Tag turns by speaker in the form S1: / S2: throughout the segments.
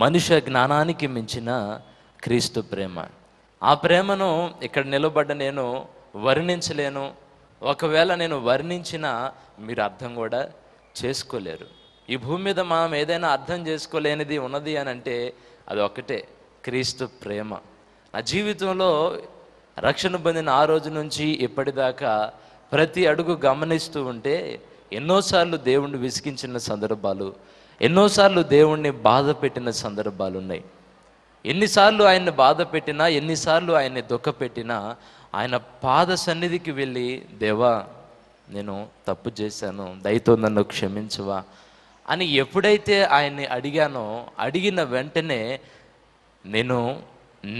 S1: మనిషి జ్ఞానానికి మించిన క్రీస్తు ప్రేమ ఆ ప్రేమను ఇక్కడ నిలబడ్డ నేను వర్ణించలేను ఒకవేళ నేను వర్ణించినా మీరు అర్థం కూడా చేసుకోలేరు ఈ భూమి మీద మనం ఏదైనా అర్థం చేసుకోలేనిది ఉన్నది అని అంటే అది ఒకటే క్రీస్తు ప్రేమ నా జీవితంలో రక్షణ పొందిన ఆ రోజు నుంచి ఇప్పటిదాకా ప్రతి అడుగు గమనిస్తూ ఉంటే ఎన్నోసార్లు దేవుణ్ణి విసిగించిన సందర్భాలు ఎన్నోసార్లు దేవుణ్ణి బాధ పెట్టిన సందర్భాలు ఉన్నాయి ఎన్నిసార్లు ఆయన్ని బాధ పెట్టినా ఎన్నిసార్లు ఆయన్ని పెట్టినా ఆయన పాద సన్నిధికి వెళ్ళి దేవా నేను తప్పు చేశాను దయతో నన్ను క్షమించవా అని ఎప్పుడైతే ఆయన్ని అడిగానో అడిగిన వెంటనే నేను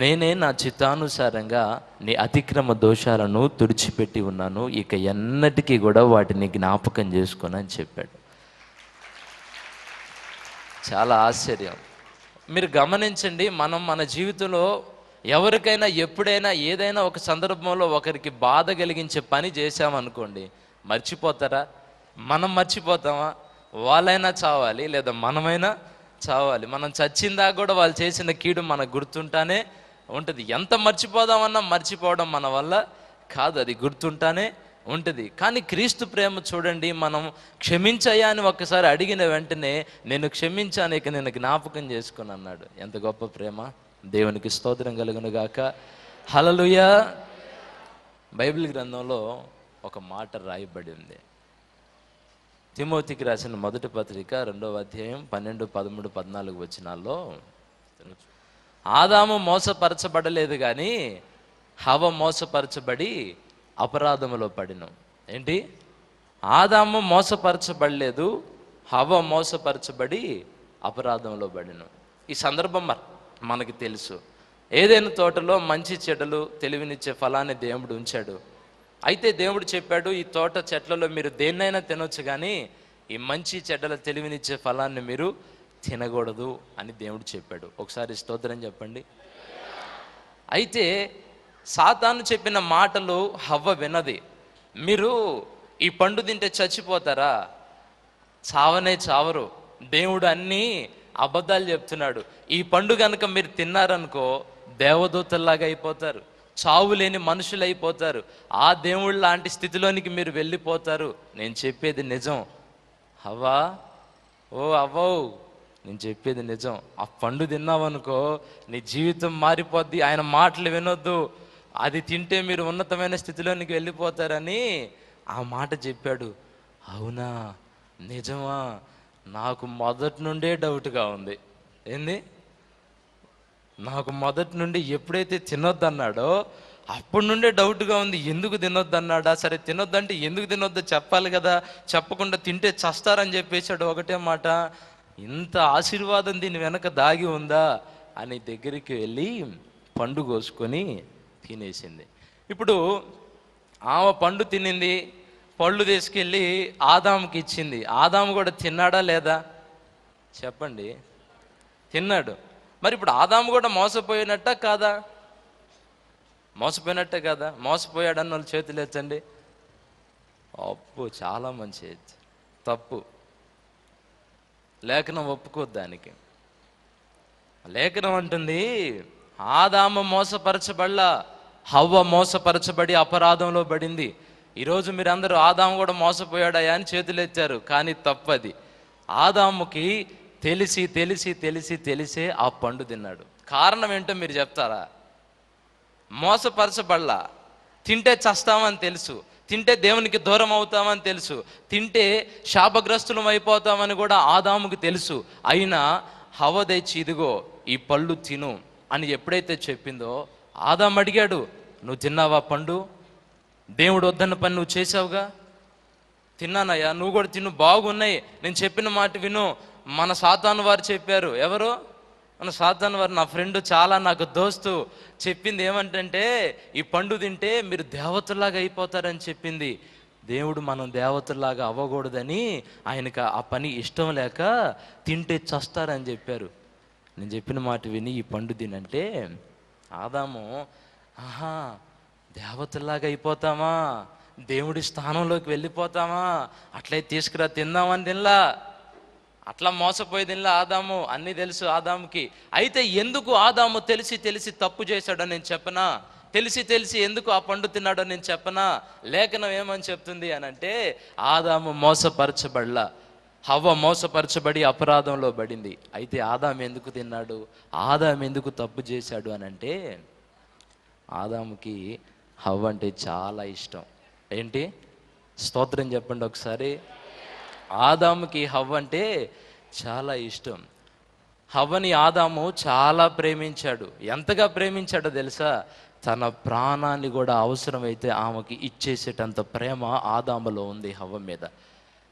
S1: నేనే నా చిత్తానుసారంగా నీ అతిక్రమ దోషాలను తుడిచిపెట్టి ఉన్నాను ఇక ఎన్నటికీ కూడా వాటిని జ్ఞాపకం చేసుకోనని చెప్పాడు చాలా ఆశ్చర్యం మీరు గమనించండి మనం మన జీవితంలో ఎవరికైనా ఎప్పుడైనా ఏదైనా ఒక సందర్భంలో ఒకరికి బాధ కలిగించే పని చేశామనుకోండి మర్చిపోతారా మనం మర్చిపోతామా వాళ్ళైనా చావాలి లేదా మనమైనా చావాలి మనం చచ్చిందాక కూడా వాళ్ళు చేసిన కీడు మనకు గుర్తుంటానే ఉంటుంది ఎంత మర్చిపోదామన్నా మర్చిపోవడం మన వల్ల కాదు అది గుర్తుంటానే ఉంటుంది కానీ క్రీస్తు ప్రేమ చూడండి మనం క్షమించాయా అని ఒక్కసారి అడిగిన వెంటనే నేను క్షమించాను ఇక నేను జ్ఞాపకం చేసుకుని అన్నాడు ఎంత గొప్ప ప్రేమ దేవునికి స్తోత్రం కలుగునుగాక హలలుయ బైబిల్ గ్రంథంలో ఒక మాట రాయబడి ఉంది తిమోతికి రాసిన మొదటి పత్రిక రెండవ అధ్యాయం పన్నెండు పదమూడు పద్నాలుగు వచ్చినాల్లో ఆదాము మోసపరచబడలేదు కానీ హవ మోసపరచబడి అపరాధములో పడిను ఏంటి ఆదాము మోసపరచబడలేదు హవ మోసపరచబడి అపరాధంలో పడిను ఈ సందర్భం మనకి తెలుసు ఏదైనా తోటలో మంచి చెడలు తెలివినిచ్చే ఫలాన్ని దేవుడు ఉంచాడు అయితే దేవుడు చెప్పాడు ఈ తోట చెట్లలో మీరు దేన్నైనా తినొచ్చు కానీ ఈ మంచి చెడ్డల తెలివినిచ్చే ఫలాన్ని మీరు తినకూడదు అని దేవుడు చెప్పాడు ఒకసారి స్తోత్రం చెప్పండి అయితే సాతాను చెప్పిన మాటలు హవ్వ వినది మీరు ఈ పండు తింటే చచ్చిపోతారా చావనే చావరు దేవుడు అన్నీ అబద్ధాలు చెప్తున్నాడు ఈ పండు కనుక మీరు తిన్నారనుకో దేవదూతల్లాగా అయిపోతారు చావు లేని మనుషులు అయిపోతారు ఆ దేవుడు లాంటి స్థితిలోనికి మీరు వెళ్ళిపోతారు నేను చెప్పేది నిజం అవ్వా ఓ అవ్వవు నేను చెప్పేది నిజం ఆ పండు తిన్నావనుకో నీ జీవితం మారిపోద్ది ఆయన మాటలు వినొద్దు అది తింటే మీరు ఉన్నతమైన స్థితిలోనికి వెళ్ళిపోతారని ఆ మాట చెప్పాడు అవునా నిజమా నాకు మొదటి నుండే డౌట్గా ఉంది ఏంది నాకు మొదటి నుండి ఎప్పుడైతే తినొద్దు అన్నాడో అప్పటి నుండే డౌట్గా ఉంది ఎందుకు తినొద్దు అన్నాడా సరే తినొద్దంటే ఎందుకు తినొద్దు చెప్పాలి కదా చెప్పకుండా తింటే చస్తారని చెప్పేశాడు ఒకటే మాట ఇంత ఆశీర్వాదం దీని వెనక దాగి ఉందా అని దగ్గరికి వెళ్ళి పండు కోసుకొని తినేసింది ఇప్పుడు ఆమె పండు తినింది పళ్ళు తీసుకెళ్ళి ఆదాముకి ఇచ్చింది ఆదాము కూడా తిన్నాడా లేదా చెప్పండి తిన్నాడు మరి ఇప్పుడు ఆదాము కూడా మోసపోయినట్ట కాదా మోసపోయినట్టే కదా మోసపోయాడన్న వాళ్ళు చేతులు ఎచ్చండి అప్పు చాలా మంచి తప్పు లేఖనం ఒప్పుకోద్దు దానికి లేఖనం అంటుంది ఆదామ మోసపరచబడ్ల హవ్వ మోసపరచబడి అపరాధంలో పడింది ఈరోజు మీరందరూ ఆదాము కూడా మోసపోయాడయా అని చేతులెత్తారు కానీ తప్పది ఆదాముకి తెలిసి తెలిసి తెలిసి తెలిసే ఆ పండు తిన్నాడు కారణం ఏంటో మీరు చెప్తారా మోసపరచబడలా తింటే చస్తామని తెలుసు తింటే దేవునికి దూరం అవుతామని తెలుసు తింటే శాపగ్రస్తులం అయిపోతామని కూడా ఆదాముకు తెలుసు అయినా హవ తెచ్చి ఇదిగో ఈ పళ్ళు తిను అని ఎప్పుడైతే చెప్పిందో ఆదాం అడిగాడు నువ్వు తిన్నావా పండు దేవుడు వద్దన్న పని నువ్వు చేసావుగా తిన్నానయ్యా నువ్వు కూడా తిను బాగున్నాయి నేను చెప్పిన మాట విను మన సాతాను వారు చెప్పారు ఎవరు మన సాధన వారు నా ఫ్రెండ్ చాలా నాకు దోస్తు చెప్పింది ఏమంటే ఈ పండు తింటే మీరు దేవతలాగా అయిపోతారని చెప్పింది దేవుడు మనం దేవతలాగా అవ్వకూడదని ఆయనకు ఆ పని ఇష్టం లేక తింటే చస్తారని చెప్పారు నేను చెప్పిన మాట విని ఈ పండు తినంటే ఆదాము ఆహా దేవతలాగా అయిపోతామా దేవుడి స్థానంలోకి వెళ్ళిపోతామా అట్లే తీసుకురా తిందామని తినలా అట్లా మోసపోయేదిలా ఆదాము అన్నీ తెలుసు ఆదాముకి అయితే ఎందుకు ఆదాము తెలిసి తెలిసి తప్పు చేశాడో నేను చెప్పనా తెలిసి తెలిసి ఎందుకు ఆ పండు తిన్నాడో నేను చెప్పనా లేఖనం ఏమని చెప్తుంది అని అంటే ఆదాము మోసపరచబడలా హవ్వ మోసపరచబడి అపరాధంలో పడింది అయితే ఆదాం ఎందుకు తిన్నాడు ఆదాం ఎందుకు తప్పు చేశాడు అని అంటే ఆదాముకి హవ్వ అంటే చాలా ఇష్టం ఏంటి స్తోత్రం చెప్పండి ఒకసారి ఆదాముకి హవ్వ అంటే చాలా ఇష్టం హవ్వని ఆదాము చాలా ప్రేమించాడు ఎంతగా ప్రేమించాడో తెలుసా తన ప్రాణాన్ని కూడా అవసరమైతే ఆమెకి ఇచ్చేసేటంత ప్రేమ ఆదాములో ఉంది హవ్వ మీద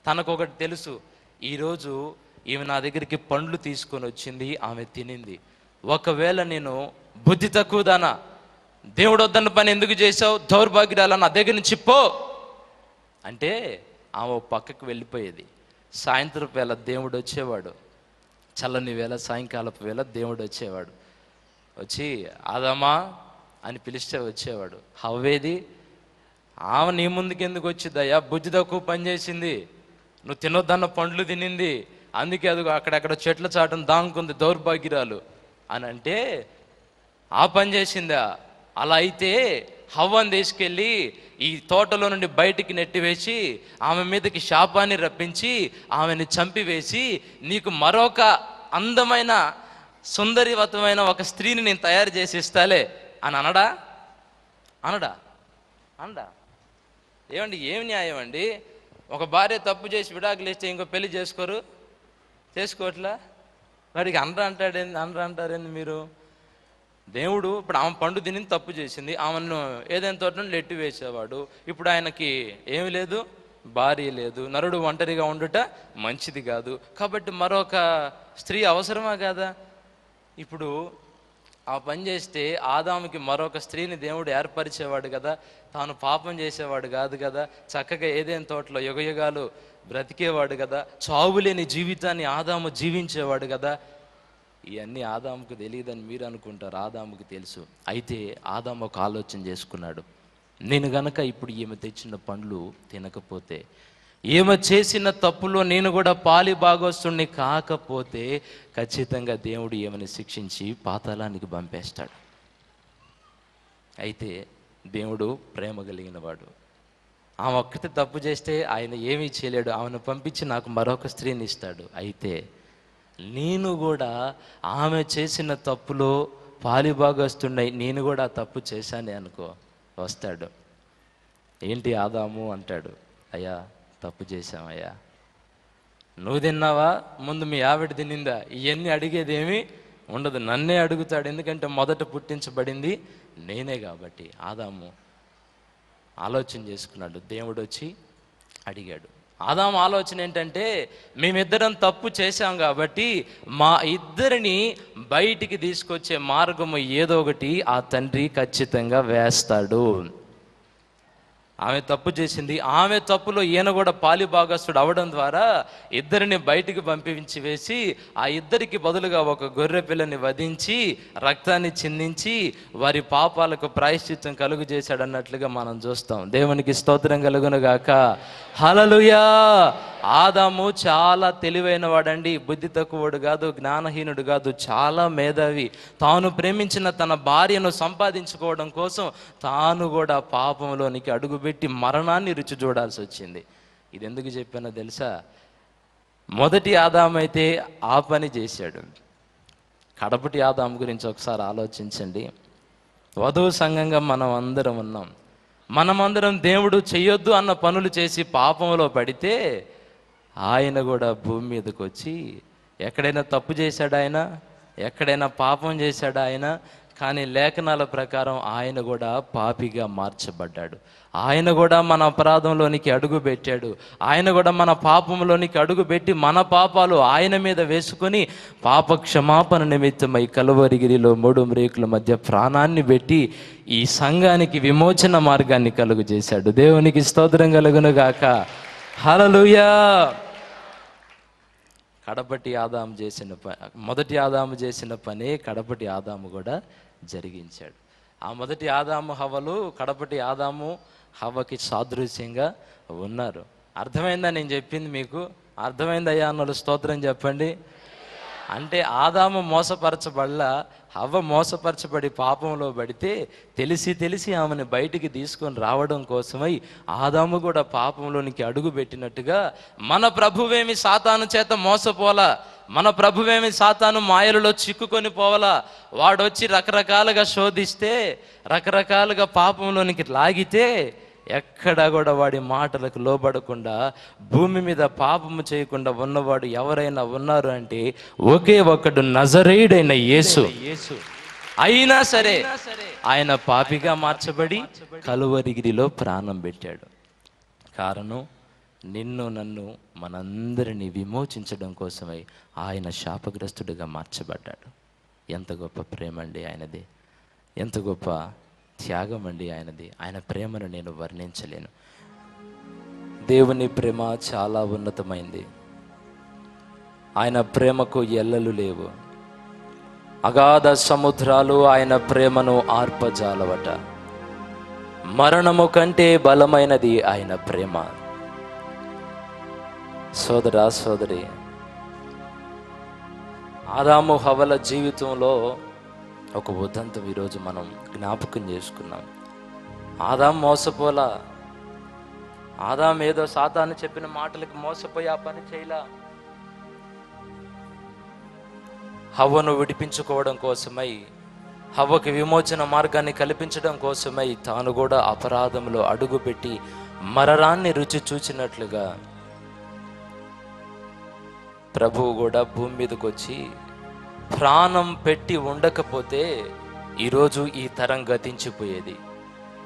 S1: తనకు ఒకటి తెలుసు ఈరోజు ఈమె నా దగ్గరికి పండ్లు తీసుకొని వచ్చింది ఆమె తినింది ఒకవేళ నేను బుద్ధి తక్కువదానా దేవుడు వద్దన్న పని ఎందుకు చేశావు దౌర్భాగ్యురాల నా దగ్గర నుంచి పో అంటే ఆమె పక్కకు వెళ్ళిపోయేది సాయంత్రం వేళ దేవుడు వచ్చేవాడు చల్లని వేళ సాయంకాలపు వేళ దేవుడు వచ్చేవాడు వచ్చి ఆదమా అని పిలిస్తే వచ్చేవాడు హవ్వేది ఆమె నీ ముందుకెందుకు వచ్చిద్దయ్యా బుజ్జి తక్కువ పనిచేసింది నువ్వు తినొద్దన్న పండ్లు తినింది అందుకే అది అక్కడక్కడ చెట్ల చాటం దాంకుంది దౌర్భాగ్యరాలు అని అంటే ఆ పని చేసిందా అలా అయితే హవ్వను తీసుకెళ్ళి ఈ తోటలో నుండి బయటికి నెట్టివేసి ఆమె మీదకి శాపాన్ని రప్పించి ఆమెను చంపివేసి నీకు మరొక అందమైన సుందరివతమైన ఒక స్త్రీని నేను తయారు చేసి ఇస్తాలే అని అనడా అనడా అనడా ఏమండి ఏం న్యాయం అండి ఒక భార్య తప్పు చేసి విడాకులు ఇంకో పెళ్లి చేసుకోరు చేసుకోవట్లా వాడికి అనరా అంటాడేంది అనరా అంటారేంది మీరు దేవుడు ఇప్పుడు ఆమె పండు తిని తప్పు చేసింది ఆమెను ఏదైనా తోట లెట్టి వేసేవాడు ఇప్పుడు ఆయనకి ఏమి లేదు భార్య లేదు నరుడు ఒంటరిగా ఉండుట మంచిది కాదు కాబట్టి మరొక స్త్రీ అవసరమా కాదా ఇప్పుడు ఆ పని చేస్తే ఆదాముకి మరొక స్త్రీని దేవుడు ఏర్పరిచేవాడు కదా తాను పాపం చేసేవాడు కాదు కదా చక్కగా ఏదైనా తోటలో యుగయుగాలు బ్రతికేవాడు కదా చావులేని జీవితాన్ని ఆదాము జీవించేవాడు కదా ఇవన్నీ ఆదాముకు తెలియదని మీరు అనుకుంటారు ఆదాముకు తెలుసు అయితే ఆదాము ఒక ఆలోచన చేసుకున్నాడు నేను గనక ఇప్పుడు ఈమె తెచ్చిన పండ్లు తినకపోతే ఏమ చేసిన తప్పులో నేను కూడా పాలి భాగోస్తుని కాకపోతే ఖచ్చితంగా దేవుడు ఏమని శిక్షించి పాతాళానికి పంపేస్తాడు అయితే దేవుడు ప్రేమ కలిగిన వాడు ఆమె ఒక్కటి తప్పు చేస్తే ఆయన ఏమీ చేయలేడు ఆమెను పంపించి నాకు మరొక స్త్రీని ఇస్తాడు అయితే నేను కూడా ఆమె చేసిన బాగా వస్తున్నాయి నేను కూడా తప్పు చేశానే అనుకో వస్తాడు ఏంటి ఆదాము అంటాడు అయ్యా తప్పు చేశామయ్యా నువ్వు తిన్నావా ముందు మీ ఆవిడ తినిందా ఇవన్నీ అడిగేది ఏమి ఉండదు నన్నే అడుగుతాడు ఎందుకంటే మొదట పుట్టించబడింది నేనే కాబట్టి ఆదాము ఆలోచన చేసుకున్నాడు దేవుడు వచ్చి అడిగాడు ఆదాం ఆలోచన ఏంటంటే మేమిద్దరం తప్పు చేశాం కాబట్టి మా ఇద్దరిని బయటికి తీసుకొచ్చే మార్గము ఏదో ఒకటి ఆ తండ్రి ఖచ్చితంగా వేస్తాడు ఆమె తప్పు చేసింది ఆమె తప్పులో ఈయన కూడా పాలి భాగస్థుడు అవడం ద్వారా ఇద్దరిని బయటికి పంపించి వేసి ఆ ఇద్దరికి బదులుగా ఒక గొర్రె పిల్లని వధించి రక్తాన్ని చిందించి వారి పాపాలకు ప్రాయశ్చిత్తం కలుగు చేశాడన్నట్లుగా మనం చూస్తాం దేవునికి స్తోత్రం కలుగునుగాక హలలుయా ఆదాము చాలా తెలివైన వాడండి బుద్ధి తక్కువడు కాదు జ్ఞానహీనుడు కాదు చాలా మేధావి తాను ప్రేమించిన తన భార్యను సంపాదించుకోవడం కోసం తాను కూడా పాపంలోనికి అడుగుపెట్టి మరణాన్ని రుచి చూడాల్సి వచ్చింది ఇది ఎందుకు చెప్పానో తెలుసా మొదటి ఆదాం అయితే ఆ పని చేశాడు కడపటి ఆదాం గురించి ఒకసారి ఆలోచించండి వధువు సంఘంగా మనం అందరం ఉన్నాం మనమందరం దేవుడు చేయొద్దు అన్న పనులు చేసి పాపంలో పడితే ఆయన కూడా భూమి మీదకి వచ్చి ఎక్కడైనా తప్పు చేశాడు ఆయన ఎక్కడైనా పాపం చేశాడు ఆయన కానీ లేఖనాల ప్రకారం ఆయన కూడా పాపిగా మార్చబడ్డాడు ఆయన కూడా మన అపరాధంలోనికి అడుగు పెట్టాడు ఆయన కూడా మన పాపంలోనికి అడుగు పెట్టి మన పాపాలు ఆయన మీద వేసుకొని పాప క్షమాపణ నిమిత్తమై కలువరిగిరిలో మూడు మ్రేకుల మధ్య ప్రాణాన్ని పెట్టి ఈ సంఘానికి విమోచన మార్గాన్ని కలుగు చేశాడు దేవునికి స్తోత్రం గాక హలలుయా కడపటి ఆదాము చేసిన ప మొదటి ఆదాము చేసిన పనే కడపటి ఆదాము కూడా జరిగించాడు ఆ మొదటి ఆదాము హవలు కడపటి ఆదాము హవకి సాదృశ్యంగా ఉన్నారు అర్థమైందా నేను చెప్పింది మీకు అర్థమైందయ్యా అన్నలు స్తోత్రం చెప్పండి అంటే ఆదాము మోసపరచబడలా హవ్వ మోసపరచబడి పాపంలో పడితే తెలిసి తెలిసి ఆమెను బయటికి తీసుకొని రావడం కోసమై ఆదాము కూడా పాపంలోనికి అడుగు పెట్టినట్టుగా మన ప్రభువేమి సాతాను చేత మోసపోలా మన ప్రభువేమి సాతాను మాయలలో చిక్కుకొని పోవాలా వాడొచ్చి రకరకాలుగా శోధిస్తే రకరకాలుగా పాపంలోనికి లాగితే ఎక్కడా కూడా వాడి మాటలకు లోబడకుండా భూమి మీద పాపము చేయకుండా ఉన్నవాడు ఎవరైనా ఉన్నారు అంటే ఒకే ఒకడు నజరేయుడైన యేసు యేసు అయినా సరే ఆయన పాపిగా మార్చబడి కలువరిగిరిలో ప్రాణం పెట్టాడు కారణం నిన్ను నన్ను మనందరినీ విమోచించడం కోసమై ఆయన శాపగ్రస్తుడిగా మార్చబడ్డాడు ఎంత గొప్ప ప్రేమ అండి ఆయనది ఎంత గొప్ప త్యాగం అండి ఆయనది ఆయన ప్రేమను నేను వర్ణించలేను దేవుని ప్రేమ చాలా ఉన్నతమైంది ఆయన ప్రేమకు ఎల్లలు లేవు అగాధ సముద్రాలు ఆయన ప్రేమను ఆర్పజాలవట మరణము కంటే బలమైనది ఆయన ప్రేమ సోదరా సోదరి ఆదాము హవల జీవితంలో ఒక ఉదంతం ఈరోజు మనం జ్ఞాపకం చేసుకున్నాం ఆదాం మోసపోలా ఆదాం ఏదో సాతాను చెప్పిన మాటలకు మోసపోయి ఆ పని చేయలా హవ్వను విడిపించుకోవడం కోసమై హవ్వకి విమోచన మార్గాన్ని కల్పించడం కోసమై తాను కూడా అపరాధంలో అడుగుపెట్టి మరణాన్ని రుచి చూచినట్లుగా ప్రభువు కూడా భూమి మీదకి వచ్చి ప్రాణం పెట్టి ఉండకపోతే ఈరోజు ఈ తరం గతించిపోయేది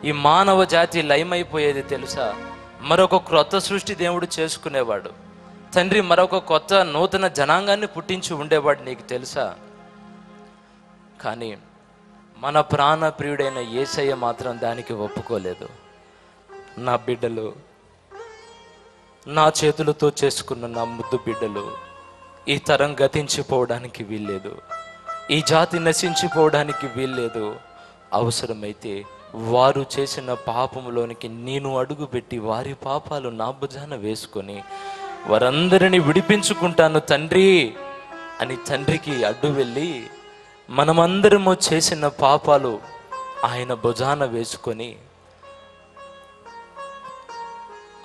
S1: ఈ మానవ జాతి లయమైపోయేది తెలుసా మరొక క్రొత్త సృష్టి దేవుడు చేసుకునేవాడు తండ్రి మరొక కొత్త నూతన జనాంగాన్ని పుట్టించి ఉండేవాడు నీకు తెలుసా కానీ మన ప్రాణ ప్రియుడైన ఏసయ్య మాత్రం దానికి ఒప్పుకోలేదు నా బిడ్డలు నా చేతులతో చేసుకున్న నా ముద్దు బిడ్డలు ఈ తరం గతించిపోవడానికి వీల్లేదు ఈ జాతి నశించిపోవడానికి వీల్లేదు అవసరమైతే వారు చేసిన పాపంలోనికి నేను అడుగుపెట్టి వారి పాపాలు నా భుజాన వేసుకొని వారందరిని విడిపించుకుంటాను తండ్రి అని తండ్రికి అడ్డు వెళ్ళి మనమందరము చేసిన పాపాలు ఆయన భుజాన వేసుకొని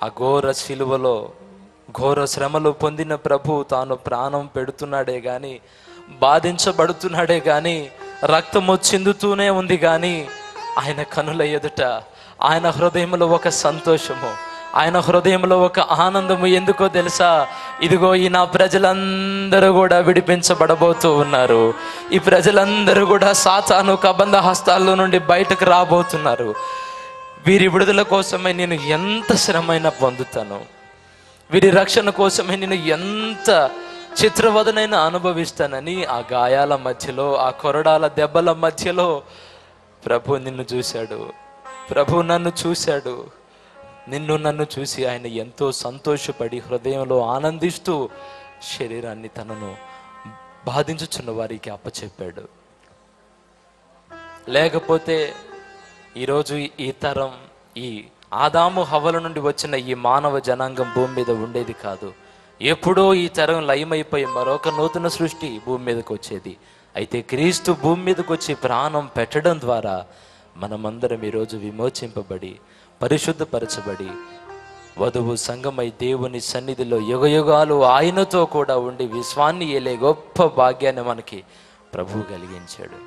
S1: అఘోర శిలువలో ఘోర శ్రమలు పొందిన ప్రభు తాను ప్రాణం పెడుతున్నాడే కానీ బాధించబడుతున్నాడే కానీ రక్తము చిందుతూనే ఉంది కానీ ఆయన కనుల ఎదుట ఆయన హృదయంలో ఒక సంతోషము ఆయన హృదయంలో ఒక ఆనందము ఎందుకో తెలుసా ఇదిగో ఈ నా ప్రజలందరూ కూడా విడిపించబడబోతూ ఉన్నారు ఈ ప్రజలందరూ కూడా సాతాను కబంధ హస్తాల్లో నుండి బయటకు రాబోతున్నారు వీరి విడుదల కోసమే నేను ఎంత శ్రమైనా పొందుతాను వీరి రక్షణ కోసమే నేను ఎంత చిత్రవదనైనా అనుభవిస్తానని ఆ గాయాల మధ్యలో ఆ కొరడాల దెబ్బల మధ్యలో ప్రభు నిన్ను చూశాడు ప్రభు నన్ను చూశాడు నిన్ను నన్ను చూసి ఆయన ఎంతో సంతోషపడి హృదయంలో ఆనందిస్తూ శరీరాన్ని తనను బాధించుచున్న వారికి అప్పచెప్పాడు లేకపోతే ఈరోజు ఈ తరం ఈ ఆదాము హవల నుండి వచ్చిన ఈ మానవ జనాంగం భూమి మీద ఉండేది కాదు ఎప్పుడో ఈ తరం లయమైపోయి మరొక నూతన సృష్టి భూమి మీదకి వచ్చేది అయితే క్రీస్తు భూమి మీదకి వచ్చి ప్రాణం పెట్టడం ద్వారా మనమందరం ఈరోజు విమోచింపబడి పరిశుద్ధపరచబడి వధువు సంగమై దేవుని సన్నిధిలో యుగయుగాలు ఆయనతో కూడా ఉండి విశ్వాన్ని ఏలే గొప్ప భాగ్యాన్ని మనకి ప్రభువు కలిగించాడు